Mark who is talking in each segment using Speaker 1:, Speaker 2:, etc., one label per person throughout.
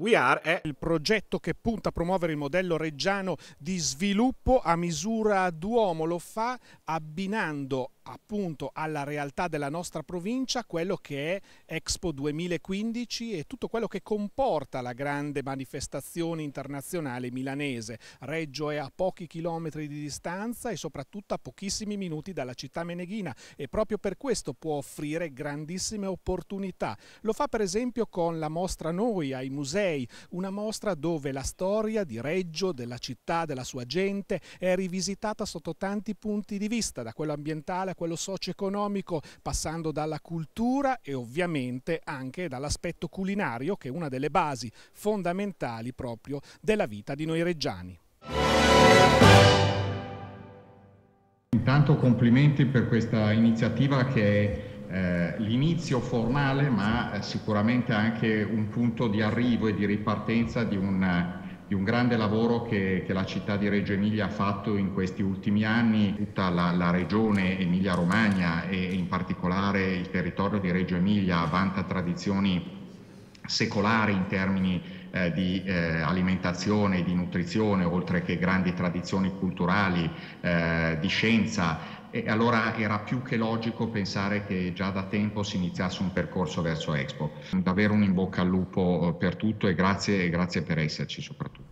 Speaker 1: We Are è il progetto che punta a promuovere il modello reggiano di sviluppo a misura d'uomo, lo fa abbinando appunto alla realtà della nostra provincia quello che è Expo 2015 e tutto quello che comporta la grande manifestazione internazionale milanese. Reggio è a pochi chilometri di distanza e soprattutto a pochissimi minuti dalla città meneghina e proprio per questo può offrire grandissime opportunità. Lo fa per esempio con la mostra Noi ai musei, una mostra dove la storia di Reggio, della città, della sua gente è rivisitata sotto tanti punti di vista, da quello ambientale sociale a quello socio-economico, passando dalla cultura e ovviamente anche dall'aspetto culinario che è una delle basi fondamentali proprio della vita di noi reggiani. Intanto complimenti per questa iniziativa che è eh, l'inizio formale ma eh, sicuramente anche un punto di arrivo e di ripartenza di un di un grande lavoro che, che, la città di Reggio Emilia ha fatto in questi ultimi anni, tutta la, la regione Emilia-Romagna e in particolare il territorio di Reggio Emilia vanta tradizioni secolari in termini eh, di eh, alimentazione, di nutrizione, oltre che grandi tradizioni culturali, eh, di scienza e allora era più che logico pensare che già da tempo si iniziasse un percorso verso Expo. Davvero un in bocca al lupo eh, per tutto e grazie, e grazie per esserci soprattutto.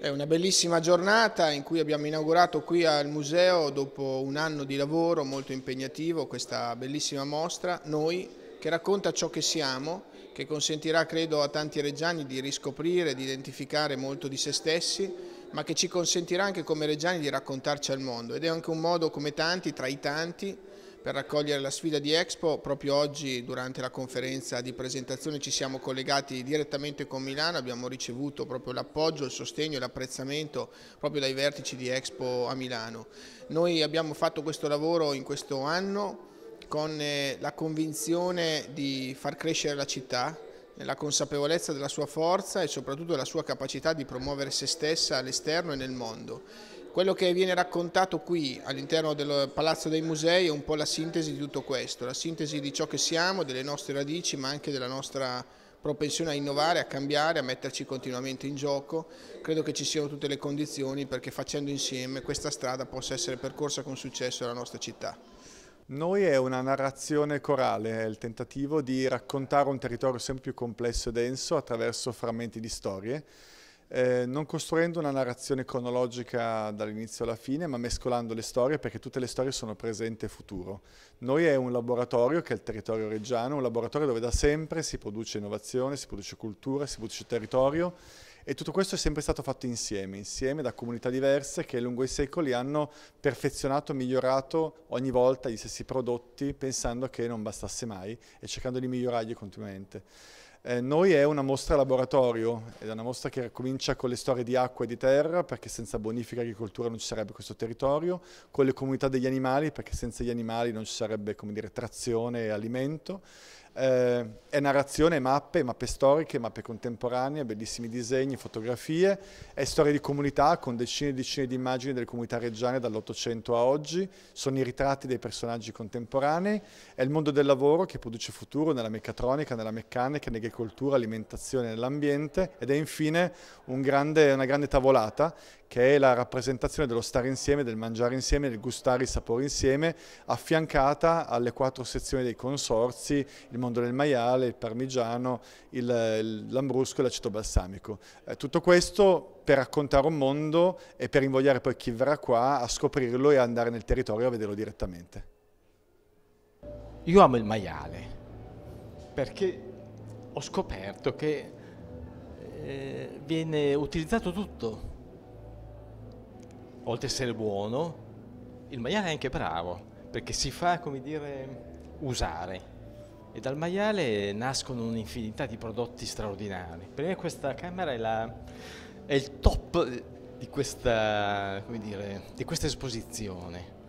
Speaker 2: È una bellissima giornata in cui abbiamo inaugurato qui al museo, dopo un anno di lavoro molto impegnativo, questa bellissima mostra, Noi, che racconta ciò che siamo che consentirà credo a tanti reggiani di riscoprire, di identificare molto di se stessi, ma che ci consentirà anche come reggiani di raccontarci al mondo ed è anche un modo come tanti, tra i tanti, per raccogliere la sfida di Expo. Proprio oggi durante la conferenza di presentazione ci siamo collegati direttamente con Milano, abbiamo ricevuto proprio l'appoggio, il sostegno e l'apprezzamento proprio dai vertici di Expo a Milano. Noi abbiamo fatto questo lavoro in questo anno con eh, la convinzione di far crescere la città, nella consapevolezza della sua forza e soprattutto della sua capacità di promuovere se stessa all'esterno e nel mondo. Quello che viene raccontato qui all'interno del Palazzo dei Musei è un po' la sintesi di tutto questo, la sintesi di ciò che siamo, delle nostre radici, ma anche della nostra propensione a innovare, a cambiare, a metterci continuamente in gioco. Credo che ci siano tutte le condizioni perché facendo insieme
Speaker 3: questa strada
Speaker 2: possa essere percorsa con successo alla nostra città.
Speaker 3: Noi è una narrazione corale, è il tentativo di raccontare un territorio sempre più complesso e denso attraverso frammenti di storie, eh, non costruendo una narrazione cronologica dall'inizio alla fine, ma mescolando le storie perché tutte le storie sono presente e futuro. Noi è un laboratorio che è il territorio reggiano, un laboratorio dove da sempre si produce innovazione, si produce cultura, si produce territorio e tutto questo è sempre stato fatto insieme, insieme da comunità diverse che lungo i secoli hanno perfezionato, migliorato ogni volta gli stessi prodotti pensando che non bastasse mai e cercando di migliorarli continuamente. Eh, noi è una mostra laboratorio, è una mostra che comincia con le storie di acqua e di terra, perché senza bonifica e agricoltura non ci sarebbe questo territorio, con le comunità degli animali, perché senza gli animali non ci sarebbe dire, trazione e alimento, eh, è narrazione, mappe, mappe storiche, mappe contemporanee, bellissimi disegni, fotografie, è storia di comunità con decine e decine di immagini delle comunità reggiane dall'Ottocento a oggi, sono i ritratti dei personaggi contemporanei, è il mondo del lavoro che produce futuro nella meccatronica, nella meccanica, nell'agricoltura, alimentazione, nell'ambiente ed è infine un grande, una grande tavolata che è la rappresentazione dello stare insieme, del mangiare insieme, del gustare i sapori insieme, affiancata alle quattro sezioni dei consorzi, il mondo del maiale, il parmigiano, l'ambrusco e l'aceto balsamico. Eh, tutto questo per raccontare un mondo e per invogliare poi chi verrà qua a scoprirlo e andare nel territorio a vederlo direttamente. Io amo il maiale
Speaker 1: perché ho scoperto che eh, viene utilizzato tutto oltre a essere buono, il maiale è anche bravo, perché si fa, come dire, usare. E dal maiale nascono un'infinità di prodotti straordinari. Per
Speaker 3: me questa camera è, la, è il top di questa, dire, di questa esposizione.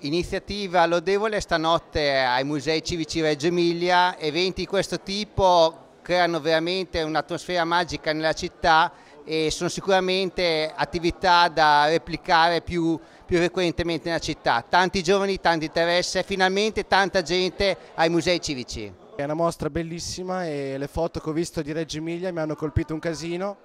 Speaker 3: Iniziativa lodevole stanotte ai
Speaker 2: Musei Civici Reggio Emilia, eventi di questo tipo creano veramente un'atmosfera magica nella città e sono sicuramente attività da replicare più, più frequentemente nella città. Tanti giovani, tanto interesse, finalmente tanta gente ai musei civici. È una mostra bellissima e le foto che ho visto di Reggio Emilia mi hanno colpito un casino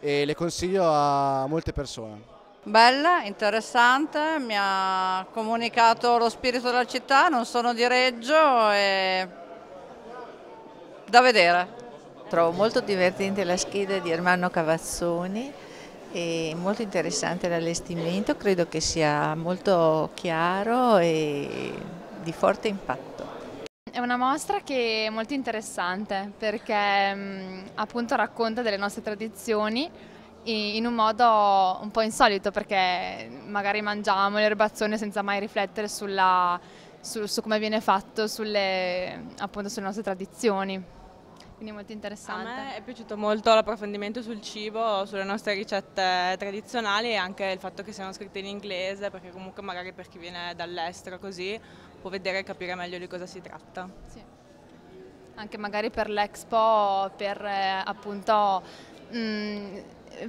Speaker 2: e le consiglio a molte persone.
Speaker 4: Bella, interessante, mi ha comunicato lo spirito della città, non sono di Reggio e da vedere trovo molto divertente la scheda di Ermanno Cavazzoni e molto interessante l'allestimento, credo che sia molto chiaro e di forte impatto. È una mostra che è molto interessante perché mm, appunto racconta delle nostre tradizioni in un modo un po' insolito perché magari mangiamo l'erbazzone senza mai riflettere sulla, su, su, come viene fatto, sulle, appunto, sulle nostre tradizioni quindi è molto interessante. A me è piaciuto molto l'approfondimento sul cibo, sulle nostre ricette tradizionali e anche il fatto che siano scritte in inglese, perché comunque magari per chi viene dall'estero così può vedere e capire meglio di cosa si tratta. Sì. Anche magari per l'Expo, per eh, appunto... Mh, mm,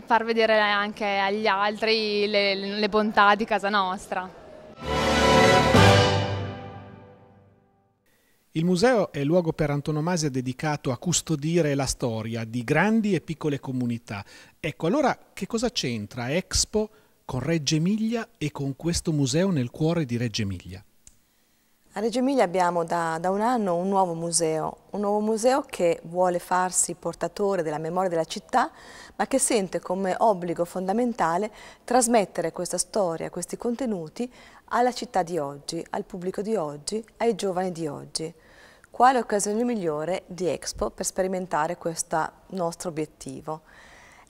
Speaker 4: far vedere anche agli altri le, le bontà di casa nostra.
Speaker 1: Il museo è luogo per antonomasia dedicato a custodire la storia di grandi e piccole comunità. Ecco, allora che cosa c'entra Expo con Reggio Emilia e con questo museo nel cuore di Reggio Emilia?
Speaker 4: A Reggio Emilia abbiamo da, da un anno un nuovo museo, un nuovo museo che vuole farsi portatore della memoria della città, ma che sente come obbligo fondamentale trasmettere questa storia, questi contenuti alla città di oggi, al pubblico di oggi, ai giovani di oggi. Quale occasione migliore di Expo per sperimentare questo nostro obiettivo?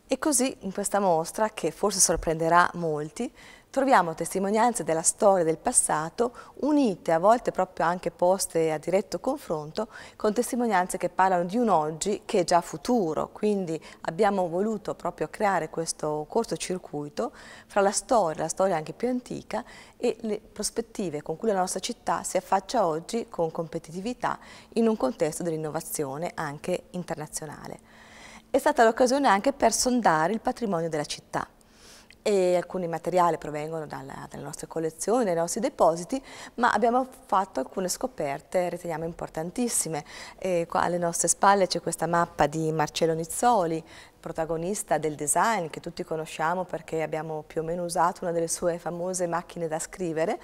Speaker 4: E così in questa mostra, che forse sorprenderà molti, troviamo testimonianze della storia del passato unite a volte proprio anche poste a diretto confronto con testimonianze che parlano di un oggi che è già futuro, quindi abbiamo voluto proprio creare questo cortocircuito fra la storia, la storia anche più antica e le prospettive con cui la nostra città si affaccia oggi con competitività in un contesto dell'innovazione anche internazionale. È stata l'occasione anche per sondare il patrimonio della città e alcuni materiali provengono dalla, dalle nostre collezioni, dai nostri depositi, ma abbiamo fatto alcune scoperte, riteniamo importantissime. Eh, qua alle nostre spalle c'è questa mappa di Marcello Nizzoli, protagonista del design che tutti conosciamo perché abbiamo più o meno usato una delle sue famose macchine da scrivere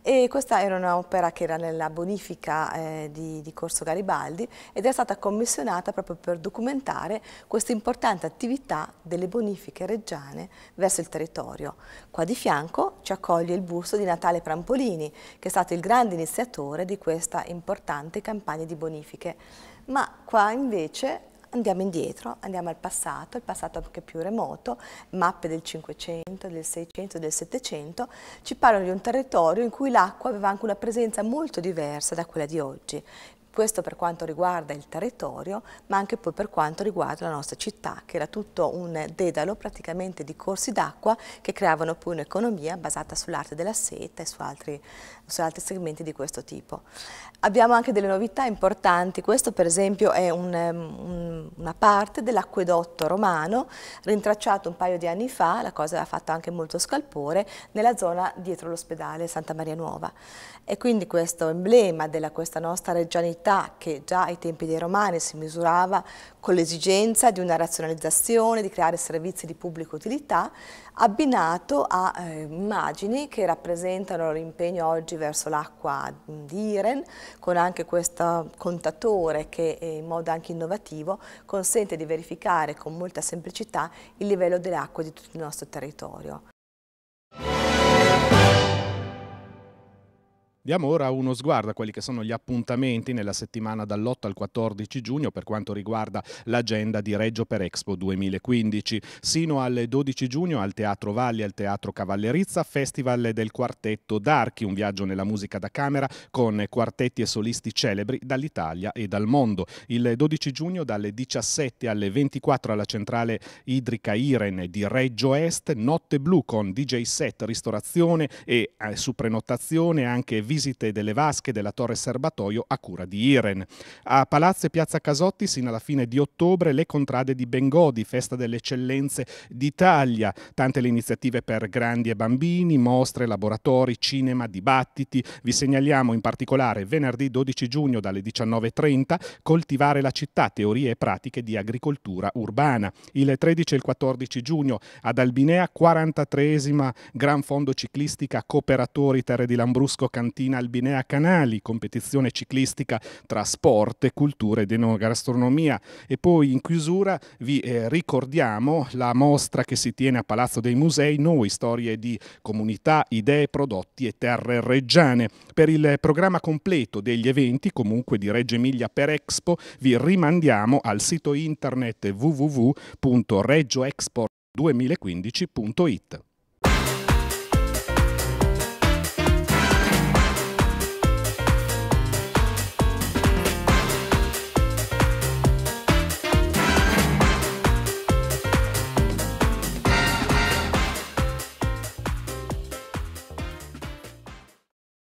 Speaker 4: e questa era un'opera che era nella bonifica eh, di, di Corso Garibaldi ed è stata commissionata proprio per documentare questa importante attività delle bonifiche reggiane verso il territorio. Qua di fianco ci accoglie il busto di Natale Prampolini che è stato il grande iniziatore di questa importante campagna di bonifiche. Ma qua invece andiamo indietro, andiamo al passato, il passato anche più remoto, mappe del 500, del 600, del 700, ci parlano di un territorio in cui l'acqua aveva anche una presenza molto diversa da quella di oggi. Questo per quanto riguarda il territorio, ma anche poi per quanto riguarda la nostra città, che era tutto un dedalo praticamente di corsi d'acqua che creavano poi un'economia basata sull'arte della seta e su altri, su altri segmenti di questo tipo. Abbiamo anche delle novità importanti, questo per esempio è un, ehm, un, una parte dell'acquedotto romano, rintracciato un paio di anni fa, la cosa ha fatto anche molto scalpore, nella zona dietro l'ospedale Santa Maria Nuova. E quindi questo emblema della questa nostra regionalità libertà che già ai tempi dei Romani si misurava con l'esigenza di una razionalizzazione, di creare servizi di pubblica utilità, abbinato a eh, immagini che rappresentano l'impegno oggi verso l'acqua di Iren, con anche questo contatore che in modo anche innovativo consente di verificare con molta semplicità il livello delle acque di tutto il nostro territorio.
Speaker 1: Diamo ora uno sguardo a quelli che sono gli appuntamenti nella settimana dall'8 al 14 giugno per quanto riguarda l'agenda di Reggio per Expo 2015. Sino al 12 giugno al Teatro Valli al Teatro Cavallerizza, Festival del Quartetto d'Archi, un viaggio nella musica da camera con quartetti e solisti celebri dall'Italia e dal mondo. Il 12 giugno dalle 17 alle 24 alla centrale idrica Irene di Reggio Est, Notte Blu con DJ set, ristorazione e eh, su prenotazione anche video visite delle vasche della torre serbatoio a cura di Iren. A Palazzo e Piazza Casotti sino alla fine di ottobre le contrade di Bengodi, festa delle eccellenze d'Italia, tante le iniziative per grandi e bambini, mostre, laboratori, cinema, dibattiti. Vi segnaliamo in particolare venerdì 12 giugno dalle 19.30 Coltivare la città, teorie e pratiche di agricoltura urbana. Il 13 e il 14 giugno ad Albinea 43 esima Gran Fondo Ciclistica Cooperatori Terre di Lambrusco Cantini Martina Albinea Canali, competizione ciclistica tra sport, cultura ed enogastronomia. E poi in chiusura vi eh, ricordiamo la mostra che si tiene a Palazzo dei Musei, Noi, storie di comunità, idee, prodotti e terre reggiane. Per il programma completo degli eventi, comunque di Reggio Emilia per Expo, vi rimandiamo al sito internet www.reggioexport2015.it.